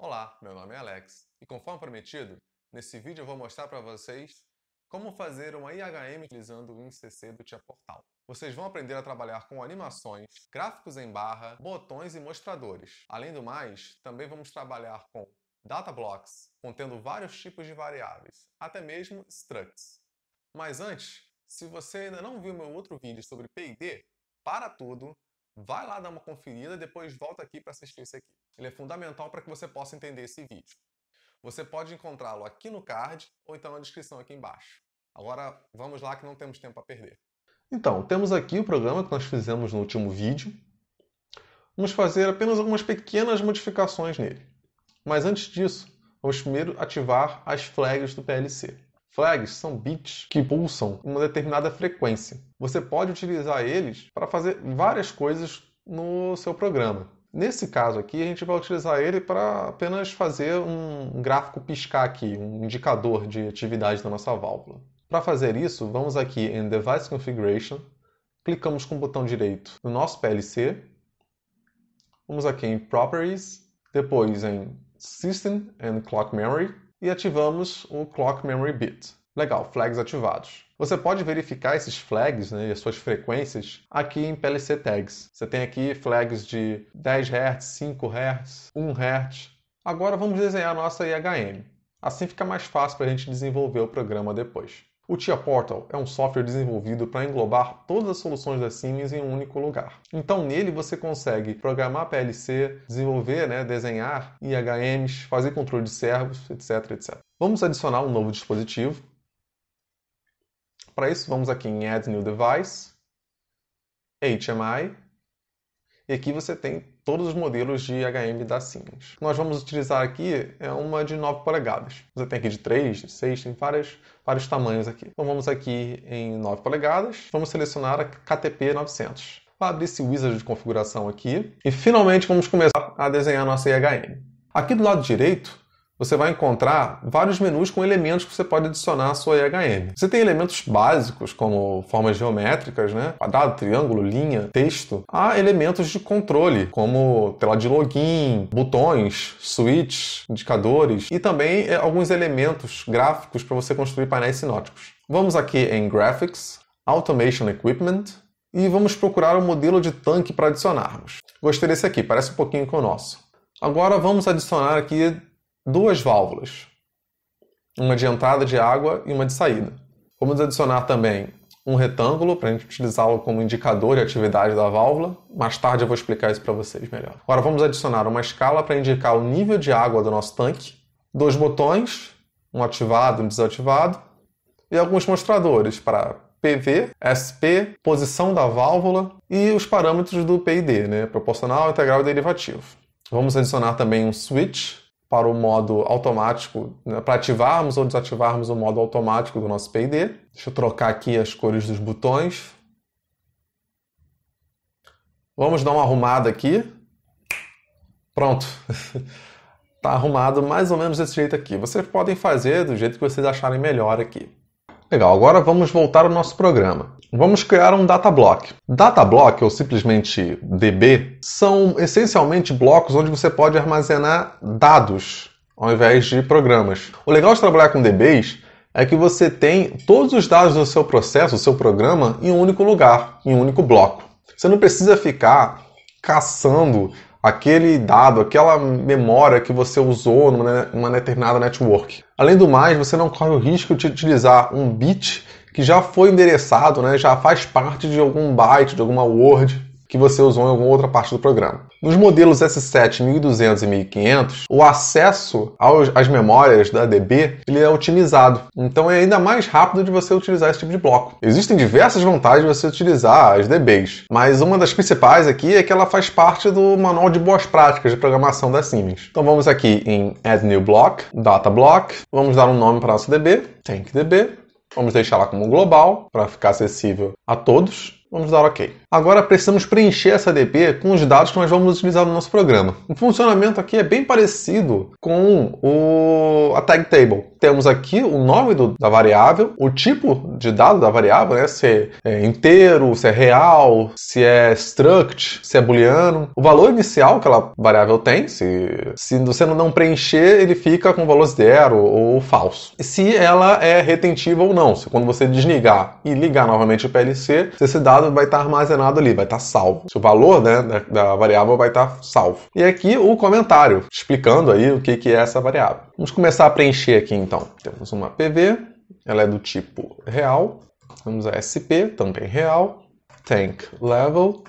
Olá, meu nome é Alex e conforme prometido, nesse vídeo eu vou mostrar para vocês como fazer uma IHM utilizando o InCC do Tia Portal. Vocês vão aprender a trabalhar com animações, gráficos em barra, botões e mostradores. Além do mais, também vamos trabalhar com data blocks, contendo vários tipos de variáveis, até mesmo structs. Mas antes, se você ainda não viu meu outro vídeo sobre P&D, para tudo Vai lá dar uma conferida e depois volta aqui para assistir esse aqui. Ele é fundamental para que você possa entender esse vídeo. Você pode encontrá-lo aqui no card ou então na descrição aqui embaixo. Agora vamos lá que não temos tempo a perder. Então, temos aqui o programa que nós fizemos no último vídeo. Vamos fazer apenas algumas pequenas modificações nele. Mas antes disso, vamos primeiro ativar as flags do PLC. Flags são bits que pulsam uma determinada frequência. Você pode utilizar eles para fazer várias coisas no seu programa. Nesse caso aqui, a gente vai utilizar ele para apenas fazer um gráfico piscar aqui, um indicador de atividade da nossa válvula. Para fazer isso, vamos aqui em Device Configuration, clicamos com o botão direito no nosso PLC, vamos aqui em Properties, depois em System and Clock Memory, e ativamos o Clock Memory Bit. Legal, flags ativados. Você pode verificar esses flags né, e as suas frequências aqui em PLC tags. Você tem aqui flags de 10 Hz, 5 Hz, 1 Hz. Agora vamos desenhar a nossa IHM. Assim fica mais fácil para a gente desenvolver o programa depois. O Tia Portal é um software desenvolvido para englobar todas as soluções da Siemens em um único lugar. Então nele você consegue programar PLC, desenvolver, né, desenhar IHMs, fazer controle de servos, etc, etc. Vamos adicionar um novo dispositivo. Para isso vamos aqui em Add New Device, HMI, e aqui você tem todos os modelos de HM da Siemens. Nós vamos utilizar aqui é uma de 9 polegadas. Você tem aqui de 3, de 6, tem vários, vários tamanhos aqui. Então vamos aqui em 9 polegadas, vamos selecionar a KTP 900. Vou abrir esse wizard de configuração aqui e finalmente vamos começar a desenhar nossa IHM. Aqui do lado direito você vai encontrar vários menus com elementos que você pode adicionar à sua IHM. Você tem elementos básicos, como formas geométricas, né? quadrado, triângulo, linha, texto. Há elementos de controle, como tela de login, botões, switches, indicadores e também eh, alguns elementos gráficos para você construir painéis sinóticos. Vamos aqui em Graphics, Automation Equipment, e vamos procurar o um modelo de tanque para adicionarmos. Gostei desse aqui, parece um pouquinho com o nosso. Agora vamos adicionar aqui duas válvulas, uma de entrada de água e uma de saída. Vamos adicionar também um retângulo para a gente utilizá-lo como indicador de atividade da válvula. Mais tarde eu vou explicar isso para vocês melhor. Agora vamos adicionar uma escala para indicar o nível de água do nosso tanque, dois botões, um ativado e um desativado, e alguns mostradores para PV, SP, posição da válvula e os parâmetros do PID, né? proporcional, integral e derivativo. Vamos adicionar também um switch para o modo automático, né, para ativarmos ou desativarmos o modo automático do nosso PID. Deixa eu trocar aqui as cores dos botões. Vamos dar uma arrumada aqui. Pronto. Está arrumado mais ou menos desse jeito aqui. Vocês podem fazer do jeito que vocês acharem melhor aqui. Legal, agora vamos voltar ao nosso programa. Vamos criar um data block. Data block ou simplesmente DB são essencialmente blocos onde você pode armazenar dados ao invés de programas. O legal de trabalhar com DBs é que você tem todos os dados do seu processo, do seu programa, em um único lugar, em um único bloco. Você não precisa ficar caçando aquele dado, aquela memória que você usou numa, né, numa determinada network. Além do mais, você não corre o risco de utilizar um bit que já foi endereçado, né, já faz parte de algum byte, de alguma word que você usou em alguma outra parte do programa. Nos modelos S7 1200 e 1500, o acesso aos, às memórias da DB ele é otimizado, então é ainda mais rápido de você utilizar esse tipo de bloco. Existem diversas vantagens de você utilizar as DBs, mas uma das principais aqui é que ela faz parte do manual de boas práticas de programação da Siemens. Então vamos aqui em Add New Block, Data Block, vamos dar um nome para nosso DB, TankDB, vamos deixar ela como global para ficar acessível a todos. Vamos dar OK. Agora precisamos preencher essa DP com os dados que nós vamos utilizar no nosso programa. O funcionamento aqui é bem parecido com o, a tag table temos aqui o nome do, da variável, o tipo de dado da variável, né? se é inteiro, se é real, se é struct, se é booleano, o valor inicial que aquela variável tem, se, se você não preencher, ele fica com o valor zero ou falso. E se ela é retentiva ou não, se quando você desligar e ligar novamente o PLC, esse dado vai estar armazenado ali, vai estar salvo. Se o valor né, da, da variável vai estar salvo. E aqui o comentário explicando aí o que, que é essa variável. Vamos começar a preencher aqui então. Temos uma PV, ela é do tipo real. Temos a SP, também real. Tank level,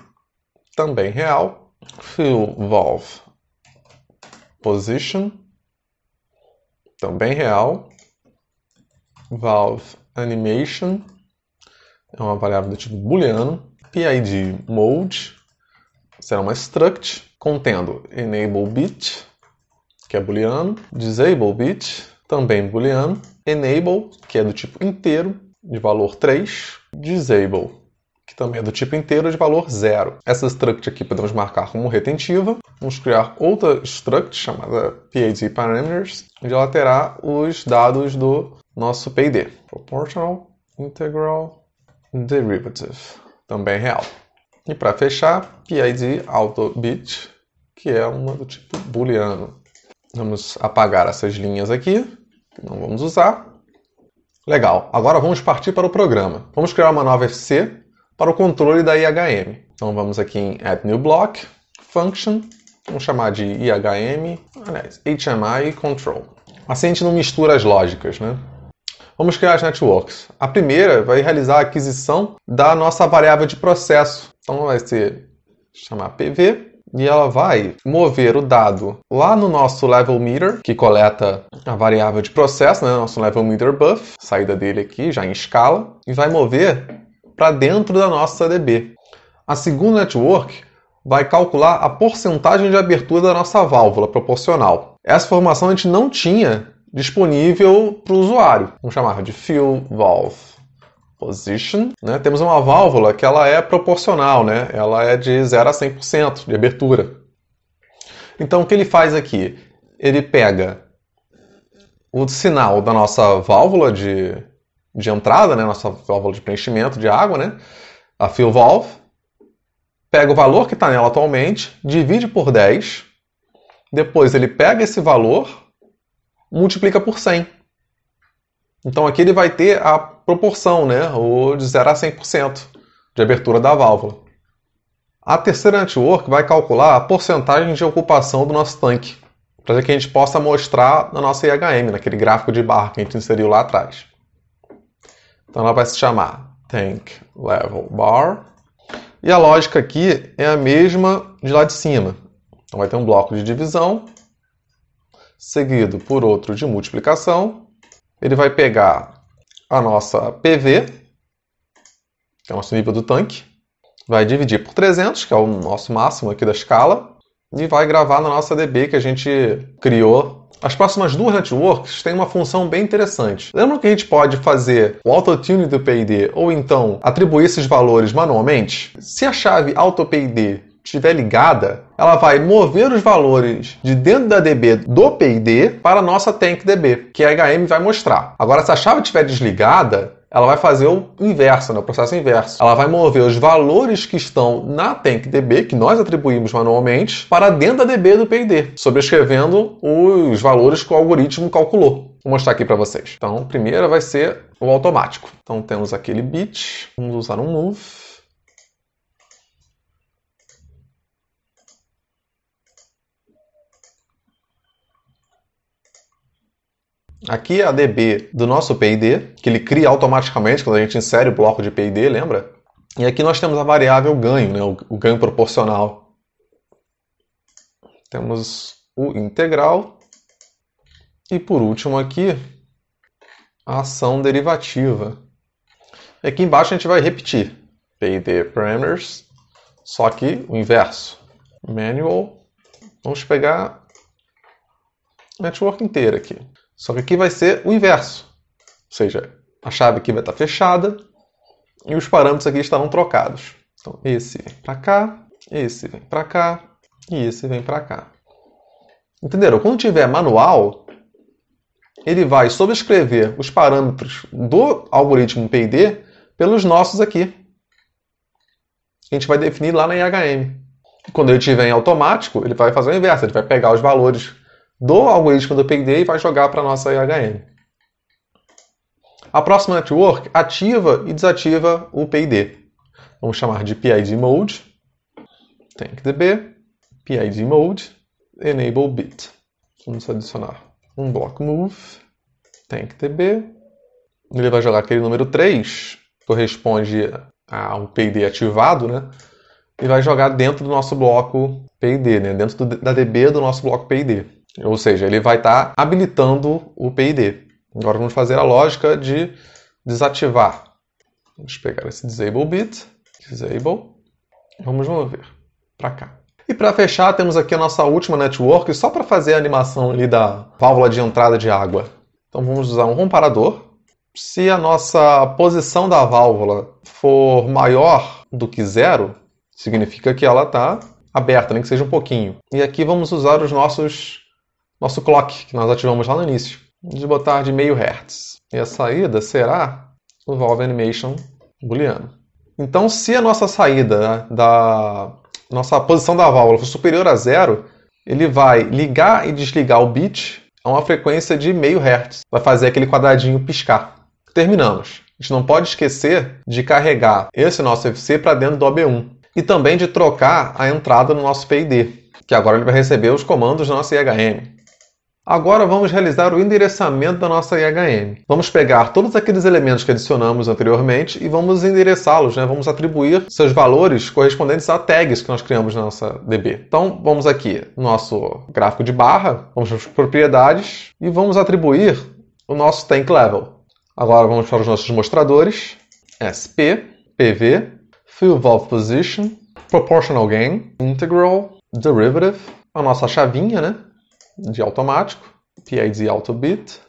também real. Fuel valve position, também real. Valve animation, é uma variável do tipo booleano. PID mode, será uma struct contendo enable bit que é booleano, disable bit, também booleano, enable, que é do tipo inteiro, de valor 3, disable, que também é do tipo inteiro, de valor 0. Essa struct aqui podemos marcar como retentiva. Vamos criar outra struct chamada PAD parameters, onde ela terá os dados do nosso PID. Proportional, integral, derivative, também real. E para fechar, PID auto bit, que é uma do tipo booleano. Vamos apagar essas linhas aqui, que não vamos usar. Legal, agora vamos partir para o programa. Vamos criar uma nova FC para o controle da IHM. Então vamos aqui em Add New Block, Function, vamos chamar de IHM, aliás, HMI Control. Assim a gente não mistura as lógicas, né? Vamos criar as networks. A primeira vai realizar a aquisição da nossa variável de processo. Então vai ser chamar PV e ela vai mover o dado lá no nosso level meter, que coleta a variável de processo, né, nosso level meter buff, saída dele aqui já em escala, e vai mover para dentro da nossa DB. A segunda network vai calcular a porcentagem de abertura da nossa válvula proporcional. Essa informação a gente não tinha disponível para o usuário. Vamos chamar de fill valve position, né, temos uma válvula que ela é proporcional, né? ela é de 0 a 100% de abertura. Então o que ele faz aqui? Ele pega o sinal da nossa válvula de, de entrada, né, nossa válvula de preenchimento de água, né, a fill valve, pega o valor que está nela atualmente, divide por 10, depois ele pega esse valor, multiplica por 100. Então aqui ele vai ter a proporção, né, ou de 0 a 100% de abertura da válvula. A terceira network vai calcular a porcentagem de ocupação do nosso tanque, para que a gente possa mostrar na nossa IHM, naquele gráfico de barra que a gente inseriu lá atrás. Então ela vai se chamar Tank Level Bar. E a lógica aqui é a mesma de lá de cima. Então vai ter um bloco de divisão, seguido por outro de multiplicação, ele vai pegar a nossa PV, que é o nosso nível do tanque, vai dividir por 300, que é o nosso máximo aqui da escala, e vai gravar na nossa DB que a gente criou. As próximas duas networks têm uma função bem interessante. Lembra que a gente pode fazer o auto tune do PID ou então atribuir esses valores manualmente? Se a chave auto PID estiver ligada, ela vai mover os valores de dentro da DB do PID para a nossa TankDB, que a HM vai mostrar. Agora, se a chave estiver desligada, ela vai fazer o inverso, né? o processo inverso. Ela vai mover os valores que estão na TankDB, que nós atribuímos manualmente, para dentro da DB do PID, sobrescrevendo os valores que o algoritmo calculou. Vou mostrar aqui para vocês. Então, primeiro vai ser o automático. Então, temos aquele bit, vamos usar um move. Aqui é a DB do nosso PID, que ele cria automaticamente quando a gente insere o bloco de PID, lembra? E aqui nós temos a variável ganho, né? o ganho proporcional. Temos o integral. E por último aqui, a ação derivativa. E aqui embaixo a gente vai repetir. PID parameters, só que o inverso. Manual. Vamos pegar a network inteira aqui. Só que aqui vai ser o inverso. Ou seja, a chave aqui vai estar fechada e os parâmetros aqui estarão trocados. Então, esse vem para cá, esse vem para cá e esse vem para cá. Entenderam? Quando tiver manual, ele vai sobrescrever os parâmetros do algoritmo PID pelos nossos aqui. A gente vai definir lá na IHM. Quando ele tiver em automático, ele vai fazer o inverso, ele vai pegar os valores do algoritmo do PID e vai jogar para a nossa IHM. A próxima network ativa e desativa o PID. Vamos chamar de PID mode, tankdb, PID mode, enable bit. Vamos adicionar um block move, tankdb. Ele vai jogar aquele número 3, corresponde ao PID ativado, né? E vai jogar dentro do nosso bloco PID, né? dentro do, da DB do nosso bloco PID. Ou seja, ele vai estar tá habilitando o PID. Agora vamos fazer a lógica de desativar. Vamos pegar esse disable bit, disable, vamos mover para cá. E para fechar, temos aqui a nossa última network, só para fazer a animação ali da válvula de entrada de água. Então vamos usar um comparador. Se a nossa posição da válvula for maior do que zero, significa que ela está aberta, nem que seja um pouquinho. E aqui vamos usar os nossos nosso clock que nós ativamos lá no início, de botar de meio hertz. E a saída será o valve animation booleano. Então, se a nossa saída da nossa posição da válvula for superior a zero, ele vai ligar e desligar o bit a uma frequência de meio hertz. Vai fazer aquele quadradinho piscar. Terminamos. A gente não pode esquecer de carregar esse nosso FC para dentro do OB1 e também de trocar a entrada no nosso PID, que agora ele vai receber os comandos da nossa IHM. Agora vamos realizar o endereçamento da nossa IHM. Vamos pegar todos aqueles elementos que adicionamos anteriormente e vamos endereçá-los, né? vamos atribuir seus valores correspondentes a tags que nós criamos na nossa DB. Então vamos aqui no nosso gráfico de barra, vamos para as propriedades e vamos atribuir o nosso tank level. Agora vamos para os nossos mostradores, SP, PV, fill Valve Position, Proportional Gain, Integral, Derivative, a nossa chavinha, né? de automático, PID auto bit,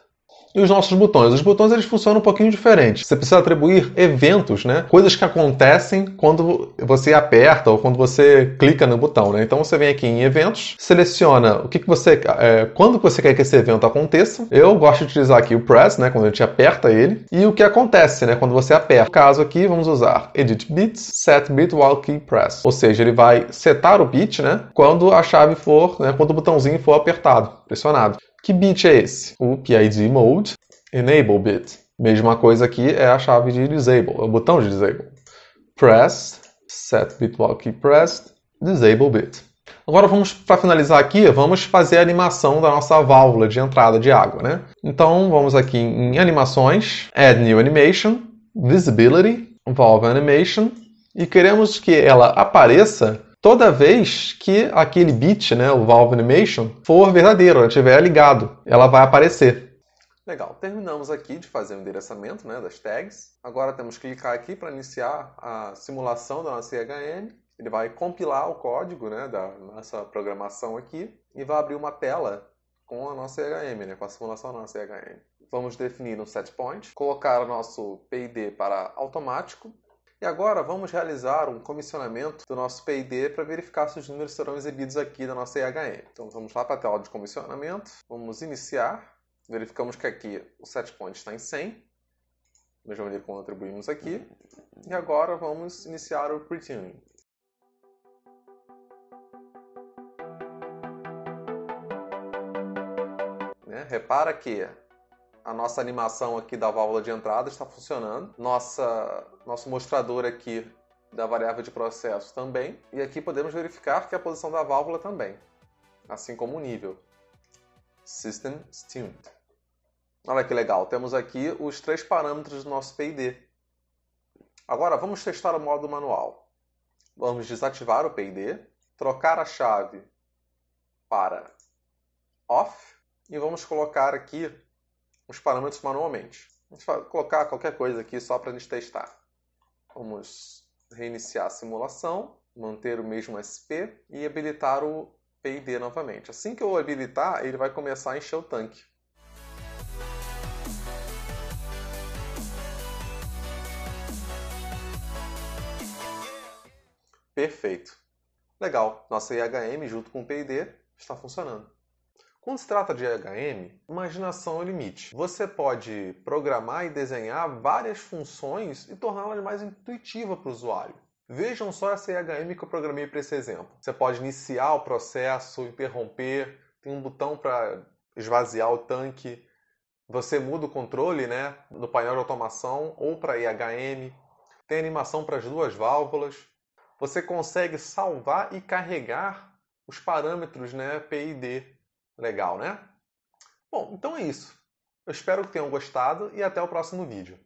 e os nossos botões. Os botões eles funcionam um pouquinho diferente. Você precisa atribuir eventos, né? Coisas que acontecem quando você aperta ou quando você clica no botão, né? Então você vem aqui em eventos, seleciona o que, que você, é, quando você quer que esse evento aconteça. Eu gosto de utilizar aqui o press, né? Quando a gente aperta ele e o que acontece, né? Quando você aperta. No caso aqui vamos usar edit bits, set bit while key press, ou seja, ele vai setar o bit, né? Quando a chave for, né? Quando o botãozinho for apertado, pressionado. Que bit é esse? O PID mode enable bit. Mesma coisa aqui é a chave de disable, é o botão de disable. Press, set bitlock pressed, disable bit. Agora vamos para finalizar aqui, vamos fazer a animação da nossa válvula de entrada de água, né? Então vamos aqui em animações, add new animation, visibility, valve animation e queremos que ela apareça toda vez que aquele bit, né, o valve animation, for verdadeiro, ela estiver ligado, ela vai aparecer. Legal, terminamos aqui de fazer o endereçamento né, das tags. Agora temos que clicar aqui para iniciar a simulação da nossa IHM. Ele vai compilar o código né, da nossa programação aqui e vai abrir uma tela com a nossa IHM, né, com a simulação da nossa IHM. Vamos definir um setpoint, colocar o nosso PID para automático, e agora vamos realizar um comissionamento do nosso PID para verificar se os números serão exibidos aqui da nossa IHM. Então vamos lá para a tela de comissionamento, vamos iniciar, verificamos que aqui o setpoint está em 100, mesma maneira como atribuímos aqui, e agora vamos iniciar o pretuning. Né? Repara que a nossa animação aqui da válvula de entrada está funcionando. Nossa, nosso mostrador aqui da variável de processo também. E aqui podemos verificar que a posição da válvula também, assim como o nível. System Tuned. Olha que legal, temos aqui os três parâmetros do nosso PID. Agora vamos testar o modo manual. Vamos desativar o PID, trocar a chave para off e vamos colocar aqui os parâmetros manualmente. Vamos colocar qualquer coisa aqui só para a gente testar. Vamos reiniciar a simulação, manter o mesmo SP e habilitar o PID novamente. Assim que eu habilitar, ele vai começar a encher o tanque. Perfeito. Legal, nossa IHM junto com o PID está funcionando. Quando se trata de HM, imaginação é o limite. Você pode programar e desenhar várias funções e torná-las mais intuitiva para o usuário. Vejam só essa IHM que eu programei para esse exemplo. Você pode iniciar o processo, interromper, tem um botão para esvaziar o tanque. Você muda o controle né, no painel de automação ou para IHM. Tem animação para as duas válvulas. Você consegue salvar e carregar os parâmetros né, PID Legal, né? Bom, então é isso. Eu espero que tenham gostado e até o próximo vídeo.